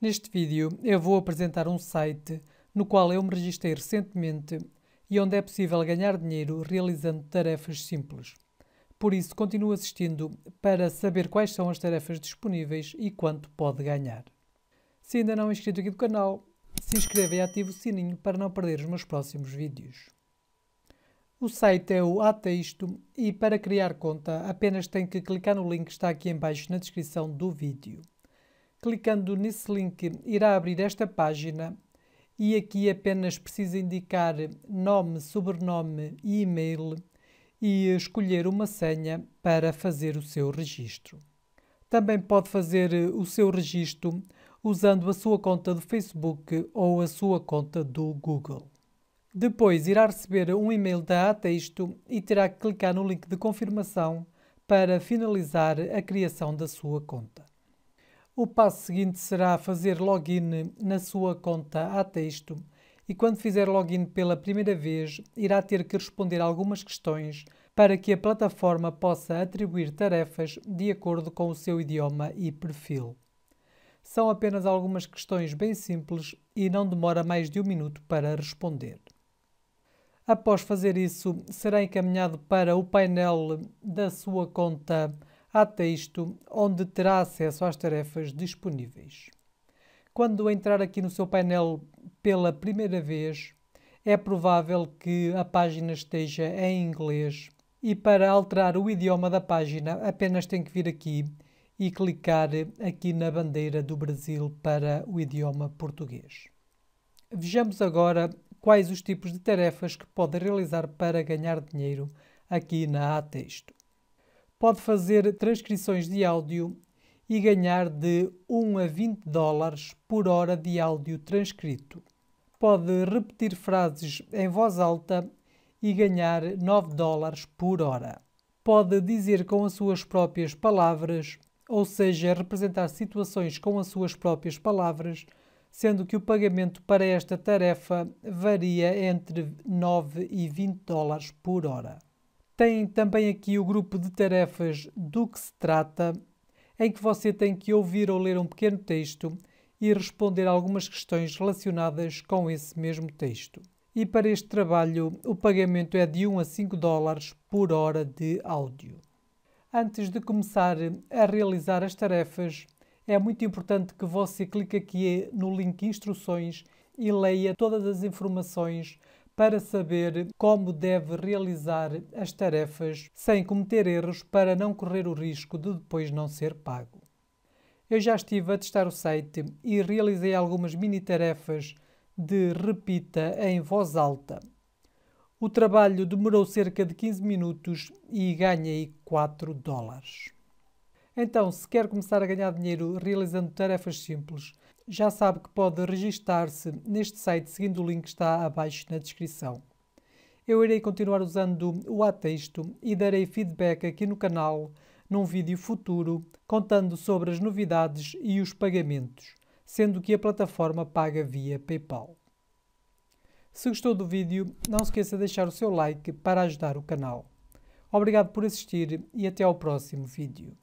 Neste vídeo eu vou apresentar um site no qual eu me registrei recentemente e onde é possível ganhar dinheiro realizando tarefas simples. Por isso, continue assistindo para saber quais são as tarefas disponíveis e quanto pode ganhar. Se ainda não é inscrito aqui do canal, se inscreva e ative o sininho para não perder os meus próximos vídeos. O site é o Ateisto e para criar conta apenas tem que clicar no link que está aqui em baixo na descrição do vídeo. Clicando nesse link, irá abrir esta página e aqui apenas precisa indicar nome, sobrenome e e-mail e escolher uma senha para fazer o seu registro. Também pode fazer eh, o seu registro usando a sua conta do Facebook ou a sua conta do Google. Depois irá receber um e-mail da Atexto e terá que clicar no link de confirmação para finalizar a criação da sua conta. O passo seguinte será fazer login na sua conta texto e quando fizer login pela primeira vez, irá ter que responder algumas questões para que a plataforma possa atribuir tarefas de acordo com o seu idioma e perfil. São apenas algumas questões bem simples e não demora mais de um minuto para responder. Após fazer isso, será encaminhado para o painel da sua conta a texto onde terá acesso às tarefas disponíveis. Quando entrar aqui no seu painel pela primeira vez, é provável que a página esteja em inglês e para alterar o idioma da página apenas tem que vir aqui e clicar aqui na bandeira do Brasil para o idioma português. Vejamos agora quais os tipos de tarefas que pode realizar para ganhar dinheiro aqui na A Texto pode fazer transcrições de áudio e ganhar de 1 a 20 dólares por hora de áudio transcrito. Pode repetir frases em voz alta e ganhar 9 dólares por hora. Pode dizer com as suas próprias palavras, ou seja, representar situações com as suas próprias palavras, sendo que o pagamento para esta tarefa varia entre 9 e 20 dólares por hora. Tem também aqui o grupo de tarefas do que se trata, em que você tem que ouvir ou ler um pequeno texto e responder algumas questões relacionadas com esse mesmo texto. E para este trabalho, o pagamento é de 1 a 5 dólares por hora de áudio. Antes de começar a realizar as tarefas, é muito importante que você clique aqui no link Instruções e leia todas as informações para saber como deve realizar as tarefas sem cometer erros para não correr o risco de depois não ser pago. Eu já estive a testar o site e realizei algumas mini tarefas de repita em voz alta. O trabalho demorou cerca de 15 minutos e ganhei 4 dólares. Então, se quer começar a ganhar dinheiro realizando tarefas simples, já sabe que pode registar-se neste site seguindo o link que está abaixo na descrição. Eu irei continuar usando o Atexto e darei feedback aqui no canal num vídeo futuro contando sobre as novidades e os pagamentos, sendo que a plataforma paga via PayPal. Se gostou do vídeo, não se esqueça de deixar o seu like para ajudar o canal. Obrigado por assistir e até ao próximo vídeo.